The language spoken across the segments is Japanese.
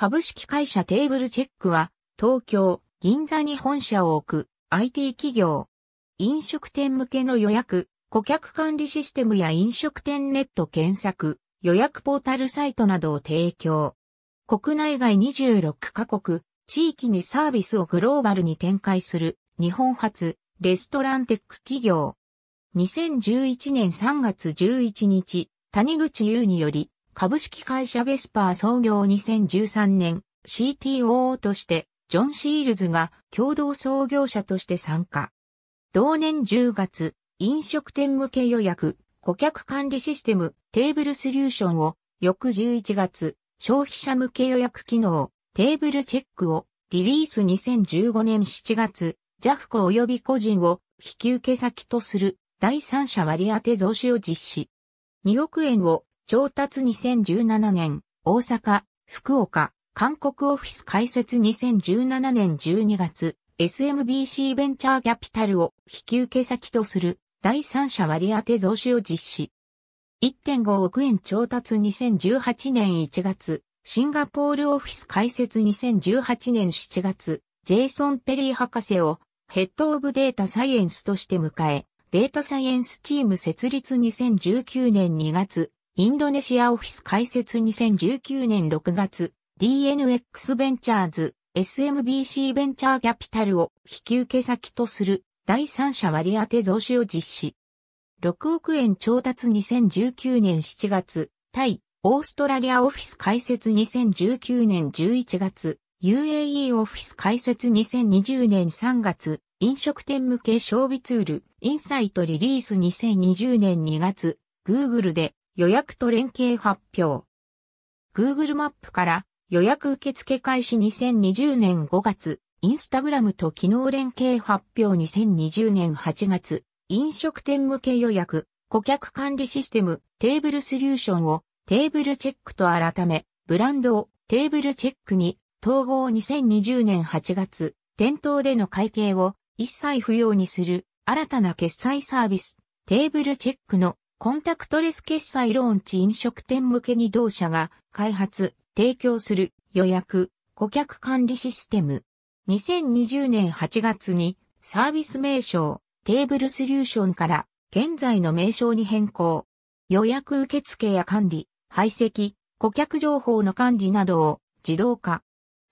株式会社テーブルチェックは、東京、銀座に本社を置く IT 企業。飲食店向けの予約、顧客管理システムや飲食店ネット検索、予約ポータルサイトなどを提供。国内外26カ国、地域にサービスをグローバルに展開する日本初レストランテック企業。2011年3月11日、谷口優により株式会社ベスパー創業2013年 c t o としてジョン・シールズが共同創業者として参加。同年10月、飲食店向け予約、顧客管理システム、テーブルソリューションを、翌11月、消費者向け予約機能、テーブルチェックを、リリース2015年7月、ジャフコ及び個人を引き受け先とする第三者割当増資を実施。2億円を調達2017年、大阪、福岡、韓国オフィス開設2017年12月、SMBC ベンチャーキャピタルを引き受け先とする第三者割当増資を実施。1.5億円調達2018年1月、シンガポールオフィス開設2018年7月、ジェイソン・ペリー博士をヘッドオブデータサイエンスとして迎え、データサイエンスチーム設立2019年2月、インドネシアオフィス開設2019年6月、DNX ベンチャーズ、SMBC ベンチャーキャピタルを引き受け先とする第三者割当増資を実施。6億円調達2019年7月、対オーストラリアオフィス開設2019年11月、UAE オフィス開設2020年3月、飲食店向け消費ツール、インサイトリリース2020年2月、Google で予約と連携発表。Google マップから予約受付開始2020年5月、インスタグラムと機能連携発表2020年8月、飲食店向け予約、顧客管理システム、テーブルソリューションをテーブルチェックと改め、ブランドをテーブルチェックに統合2020年8月、店頭での会計を一切不要にする新たな決済サービス、テーブルチェックのコンタクトレス決済ローンチ飲食店向けに同社が開発、提供する予約、顧客管理システム。2020年8月にサービス名称、テーブルソリューションから現在の名称に変更。予約受付や管理、排斥、顧客情報の管理などを自動化。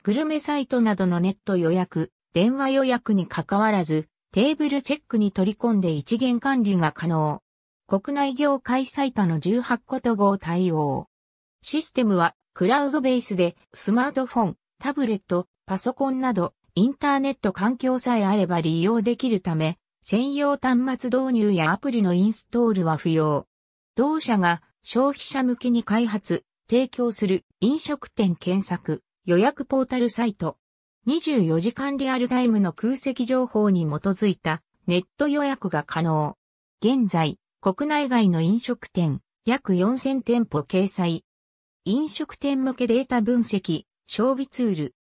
グルメサイトなどのネット予約、電話予約に関わらず、テーブルチェックに取り込んで一元管理が可能。国内業界最多の18個統合対応。システムはクラウドベースでスマートフォン、タブレット、パソコンなどインターネット環境さえあれば利用できるため、専用端末導入やアプリのインストールは不要。同社が消費者向けに開発、提供する飲食店検索、予約ポータルサイト。24時間リアルタイムの空席情報に基づいたネット予約が可能。現在、国内外の飲食店、約4000店舗掲載。飲食店向けデータ分析、消備ツール。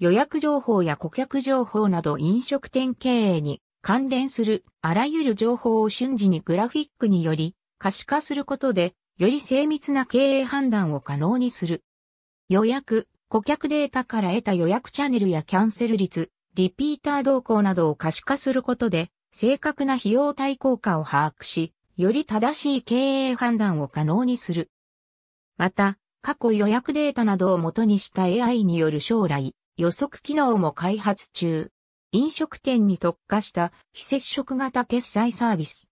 予約情報や顧客情報など飲食店経営に関連するあらゆる情報を瞬時にグラフィックにより可視化することで、より精密な経営判断を可能にする。予約、顧客データから得た予約チャンネルやキャンセル率、リピーター動向などを可視化することで、正確な費用対効果を把握し、より正しい経営判断を可能にする。また、過去予約データなどを元にした AI による将来、予測機能も開発中。飲食店に特化した非接触型決済サービス。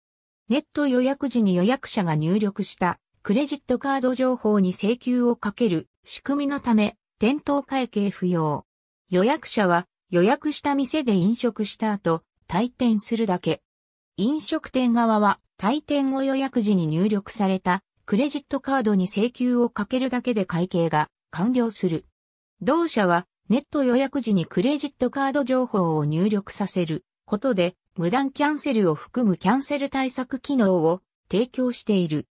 ネット予約時に予約者が入力したクレジットカード情報に請求をかける仕組みのため、店頭会計不要。予約者は予約した店で飲食した後、退店するだけ。飲食店側は、退店後予約時に入力された、クレジットカードに請求をかけるだけで会計が完了する。同社は、ネット予約時にクレジットカード情報を入力させることで、無断キャンセルを含むキャンセル対策機能を提供している。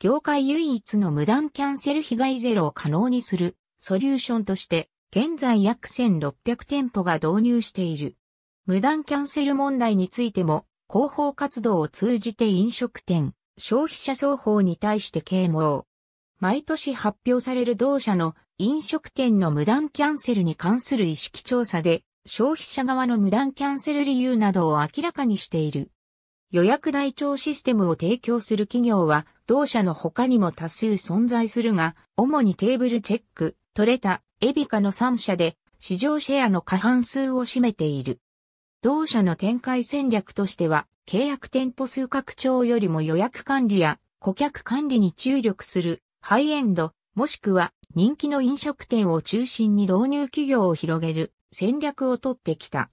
業界唯一の無断キャンセル被害ゼロを可能にするソリューションとして、現在約1600店舗が導入している。無断キャンセル問題についても広報活動を通じて飲食店、消費者双方に対して啓蒙。毎年発表される同社の飲食店の無断キャンセルに関する意識調査で消費者側の無断キャンセル理由などを明らかにしている。予約台帳システムを提供する企業は同社の他にも多数存在するが、主にテーブルチェック、トレタ、エビカの3社で市場シェアの過半数を占めている。同社の展開戦略としては、契約店舗数拡張よりも予約管理や顧客管理に注力するハイエンド、もしくは人気の飲食店を中心に導入企業を広げる戦略をとってきた。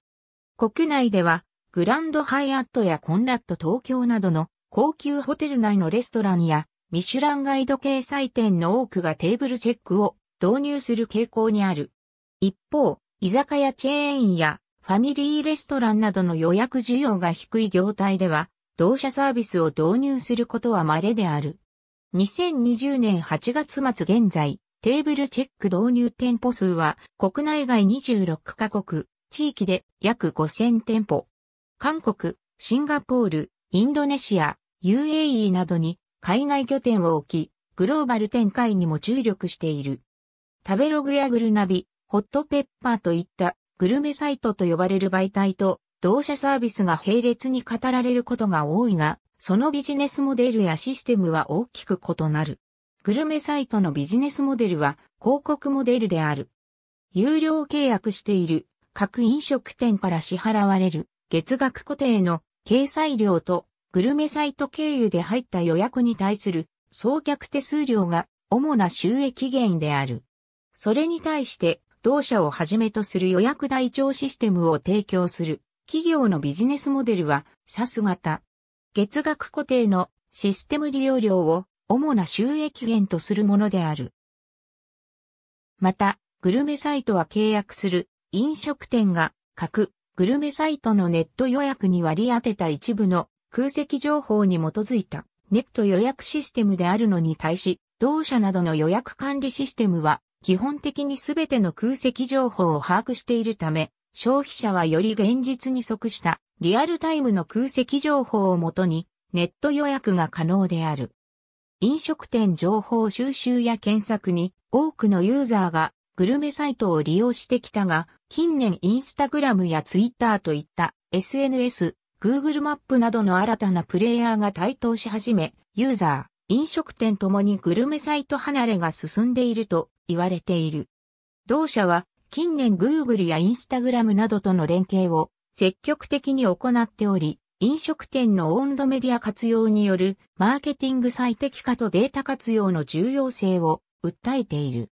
国内では、グランドハイアットやコンラット東京などの高級ホテル内のレストランやミシュランガイド掲載店の多くがテーブルチェックを導入する傾向にある。一方、居酒屋チェーンやファミリーレストランなどの予約需要が低い業態では、同社サービスを導入することは稀である。2020年8月末現在、テーブルチェック導入店舗数は国内外26カ国、地域で約5000店舗。韓国、シンガポール、インドネシア、UAE などに海外拠点を置き、グローバル展開にも注力している。食べログやグルナビ、ホットペッパーといったグルメサイトと呼ばれる媒体と同社サービスが並列に語られることが多いが、そのビジネスモデルやシステムは大きく異なる。グルメサイトのビジネスモデルは広告モデルである。有料契約している各飲食店から支払われる月額固定の掲載料とグルメサイト経由で入った予約に対する送客手数料が主な収益源である。それに対して同社をはじめとする予約台帳システムを提供する企業のビジネスモデルは s a が s 型。月額固定のシステム利用料を主な収益源とするものである。また、グルメサイトは契約する飲食店が各グルメサイトのネット予約に割り当てた一部の空席情報に基づいたネット予約システムであるのに対し、同社などの予約管理システムは基本的にすべての空席情報を把握しているため、消費者はより現実に即したリアルタイムの空席情報をもとにネット予約が可能である。飲食店情報収集や検索に多くのユーザーがグルメサイトを利用してきたが、近年インスタグラムやツイッターといった SNS、Google マップなどの新たなプレイヤーが台頭し始め、ユーザー、飲食店ともにグルメサイト離れが進んでいると言われている。同社は近年 Google や Instagram などとの連携を積極的に行っており、飲食店の温度メディア活用によるマーケティング最適化とデータ活用の重要性を訴えている。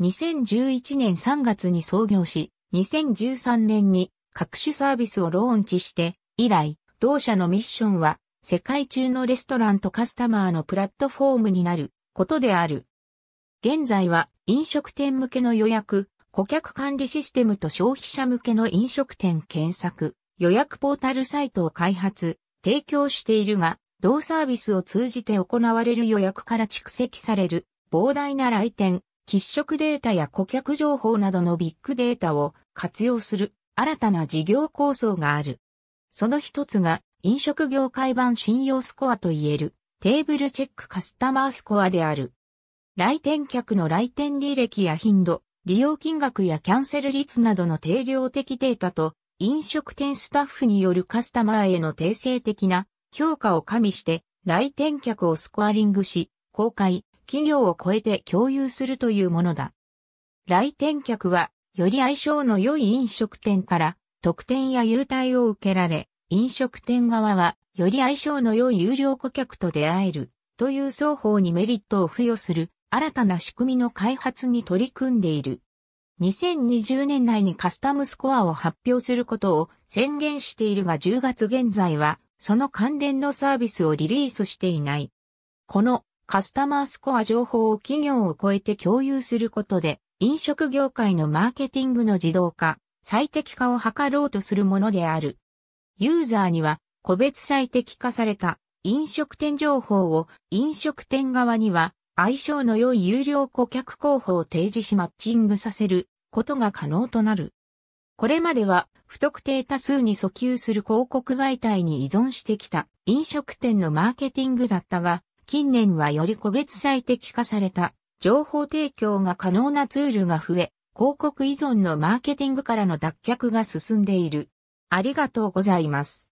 2011年3月に創業し、2013年に各種サービスをローンチして、以来、同社のミッションは、世界中のレストランとカスタマーのプラットフォームになることである。現在は飲食店向けの予約、顧客管理システムと消費者向けの飲食店検索、予約ポータルサイトを開発、提供しているが、同サービスを通じて行われる予約から蓄積される膨大な来店、喫食データや顧客情報などのビッグデータを活用する新たな事業構想がある。その一つが飲食業界版信用スコアといえるテーブルチェックカスタマースコアである。来店客の来店履歴や頻度、利用金額やキャンセル率などの定量的データと飲食店スタッフによるカスタマーへの定性的な評価を加味して来店客をスコアリングし、公開、企業を超えて共有するというものだ。来店客はより相性の良い飲食店から特典や優待を受けられ、飲食店側はより相性の良い有料顧客と出会えるという双方にメリットを付与する新たな仕組みの開発に取り組んでいる。2020年内にカスタムスコアを発表することを宣言しているが10月現在はその関連のサービスをリリースしていない。このカスタマースコア情報を企業を超えて共有することで飲食業界のマーケティングの自動化、最適化を図ろうとするものである。ユーザーには個別最適化された飲食店情報を飲食店側には相性の良い有料顧客候補を提示しマッチングさせることが可能となる。これまでは不特定多数に訴求する広告媒体に依存してきた飲食店のマーケティングだったが、近年はより個別最適化された情報提供が可能なツールが増え、広告依存のマーケティングからの脱却が進んでいる。ありがとうございます。